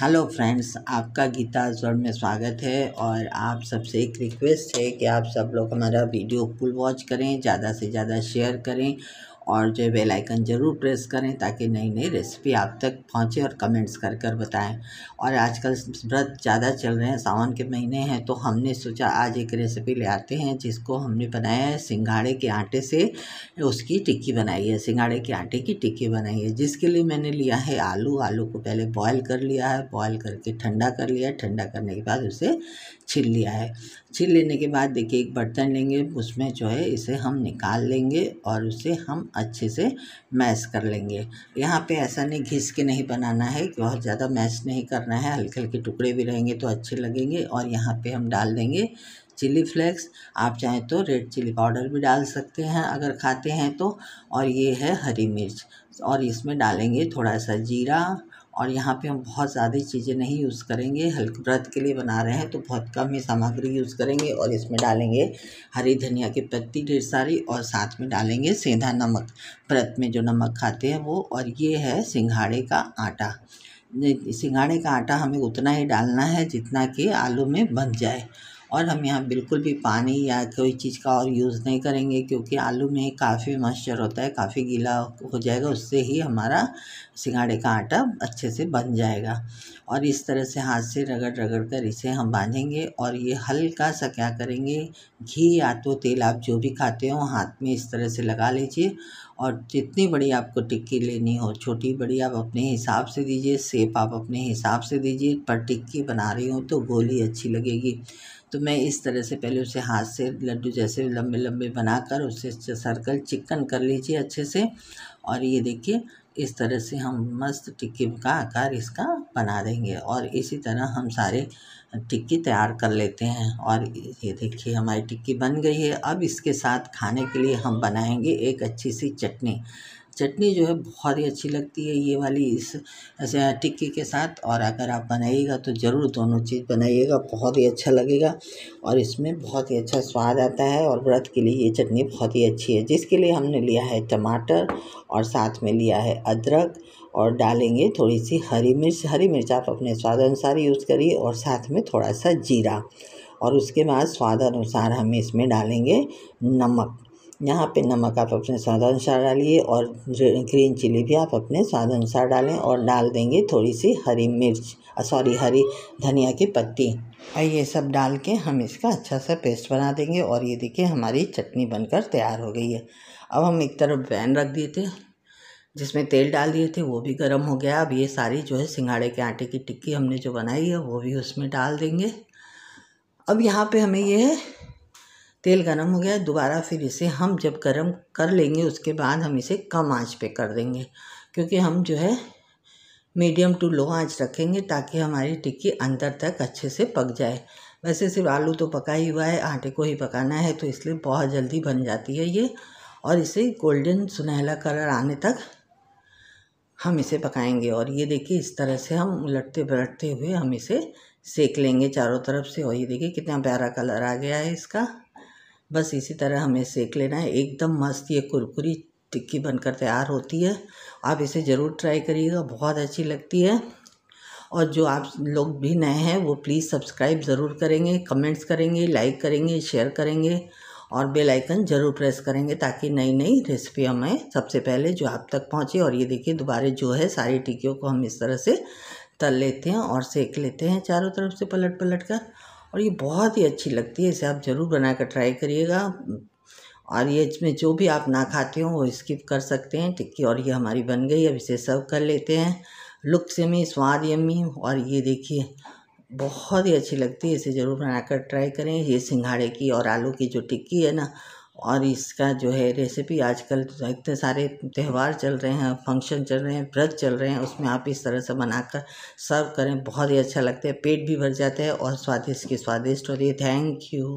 hello friends आपका गीता स्वर्ण में स्वागत है और आप सबसे एक रिक्वेस्ट है कि आप सब लोग हमारा वीडियो फुल वॉच करें ज़्यादा से ज़्यादा शेयर करें और जो बेल आइकन ज़रूर प्रेस करें ताकि नई नई रेसिपी आप तक पहुंचे और कमेंट्स कर कर बताएं और आजकल व्रत ज़्यादा चल रहे हैं सावन के महीने हैं तो हमने सोचा आज एक रेसिपी ले आते हैं जिसको हमने बनाया है सिंघाड़े के आटे से उसकी टिक्की बनाई है सिंघाड़े के आटे की टिक्की बनाई है जिसके लिए मैंने लिया है आलू आलू को पहले बॉयल कर लिया है बॉयल करके ठंडा कर लिया है ठंडा करने के बाद उसे छिल लिया है छिल लेने के बाद देखिए एक बर्तन लेंगे उसमें जो है इसे हम निकाल लेंगे और उसे हम अच्छे से मैश कर लेंगे यहाँ पे ऐसा नहीं घिस के नहीं बनाना है बहुत ज़्यादा मैश नहीं करना है हल्के हल्के टुकड़े भी रहेंगे तो अच्छे लगेंगे और यहाँ पे हम डाल देंगे चिली फ्लेक्स आप चाहें तो रेड चिली पाउडर भी डाल सकते हैं अगर खाते हैं तो और ये है हरी मिर्च और इसमें डालेंगे थोड़ा सा जीरा और यहाँ पे हम बहुत ज़्यादा चीज़ें नहीं यूज़ करेंगे हल्के व्रत के लिए बना रहे हैं तो बहुत कम ही सामग्री यूज़ करेंगे और इसमें डालेंगे हरी धनिया की पत्ती ढेर सारी और साथ में डालेंगे सेंधा नमक व्रत में जो नमक खाते हैं वो और ये है सिंघाड़े का आटा सिंघाड़े का आटा हमें उतना ही डालना है जितना कि आलू में बन जाए और हम यहाँ बिल्कुल भी पानी या कोई चीज़ का और यूज़ नहीं करेंगे क्योंकि आलू में काफ़ी मॉइस्चर होता है काफ़ी गीला हो जाएगा उससे ही हमारा सिंगाड़े का आटा अच्छे से बन जाएगा और इस तरह से हाथ से रगड़ रगड़ कर इसे हम बांधेंगे और ये हल्का सा क्या करेंगे घी या तो तेल आप जो भी खाते हो हाथ में इस तरह से लगा लीजिए और जितनी बड़ी आपको टिक्की लेनी हो छोटी बड़ी आप अपने हिसाब से दीजिए सेप आप अपने हिसाब से दीजिए पर टिक्की बना रही हो तो गोली अच्छी लगेगी तो मैं इस तरह से पहले उसे हाथ से लड्डू जैसे लंबे लंबे बनाकर उसे सर्कल चिकन कर लीजिए अच्छे से और ये देखिए इस तरह से हम मस्त टिक्की का आकार इसका बना देंगे और इसी तरह हम सारे टिक्की तैयार कर लेते हैं और ये देखिए हमारी टिक्की बन गई है अब इसके साथ खाने के लिए हम बनाएंगे एक अच्छी सी चटनी चटनी जो है बहुत ही अच्छी लगती है ये वाली इस ऐसे टिक्की के साथ और अगर आप बनाइएगा तो ज़रूर दोनों चीज़ बनाइएगा बहुत ही अच्छा लगेगा और इसमें बहुत ही अच्छा स्वाद आता है और व्रत के लिए ये चटनी बहुत ही अच्छी है जिसके लिए हमने लिया है टमाटर और साथ में लिया है अदरक और डालेंगे थोड़ी सी हरी मिर्च हरी मिर्च आप अपने स्वाद अनुसार यूज़ करिए और साथ में थोड़ा सा जीरा और उसके बाद स्वाद अनुसार हम इसमें डालेंगे नमक यहाँ पे नमक आप अपने स्वाद अनुसार डालिए और ग्रीन चिली भी आप अपने स्वाद अनुसार डालें और डाल देंगे थोड़ी सी हरी मिर्च सॉरी हरी धनिया की पत्ती और ये सब डाल के हम इसका अच्छा सा पेस्ट बना देंगे और ये देखिए हमारी चटनी बनकर तैयार हो गई है अब हम एक तरफ पैन रख दिए थे जिसमें तेल डाल दिए थे वो भी गर्म हो गया अब ये सारी जो है सिंगाड़े के आटे की टिक्की हमने जो बनाई है वो भी उसमें डाल देंगे अब यहाँ पर हमें ये तेल गरम हो गया दोबारा फिर इसे हम जब गरम कर लेंगे उसके बाद हम इसे कम आंच पे कर देंगे क्योंकि हम जो है मीडियम टू लो आंच रखेंगे ताकि हमारी टिक्की अंदर तक अच्छे से पक जाए वैसे सिर्फ आलू तो पका ही हुआ है आटे को ही पकाना है तो इसलिए बहुत जल्दी बन जाती है ये और इसे गोल्डन सुनहला कलर आने तक हम इसे पकाएंगे और ये देखिए इस तरह से हम उलटते पलटते हुए हम इसे सेक लेंगे चारों तरफ से और ये देखिए कितना प्यारा कलर आ गया है इसका बस इसी तरह हमें सेक लेना है एकदम मस्त ये कुरकुरी टिक्की बनकर तैयार होती है आप इसे ज़रूर ट्राई करिएगा बहुत अच्छी लगती है और जो आप लोग भी नए हैं वो प्लीज़ सब्सक्राइब ज़रूर करेंगे कमेंट्स करेंगे लाइक करेंगे शेयर करेंगे और बेल आइकन ज़रूर प्रेस करेंगे ताकि नई नई रेसिपी हमें सबसे पहले जो आप तक पहुँचे और ये देखिए दोबारा जो है सारी टिक्कियों को हम इस तरह से तल लेते हैं और सेक लेते हैं चारों तरफ से पलट पलट कर और ये बहुत ही अच्छी लगती है इसे आप ज़रूर बना कर ट्राई करिएगा और ये इसमें जो भी आप ना खाते हो वो स्किप कर सकते हैं टिक्की और ये हमारी बन गई अब इसे सर्व कर लेते हैं लुक्स यमी स्वाद यमी और ये देखिए बहुत ही अच्छी लगती है इसे ज़रूर बनाकर ट्राई करें ये सिंघाड़े की और आलू की जो टिक्की है ना और इसका जो है रेसिपी आजकल तो इतने सारे त्यौहार चल रहे हैं फंक्शन चल रहे हैं व्रत चल रहे हैं उसमें आप इस तरह से बनाकर सर्व करें बहुत ही अच्छा लगता है पेट भी भर जाता है और स्वादिष्ट की स्वादिष्ट और ये थैंक यू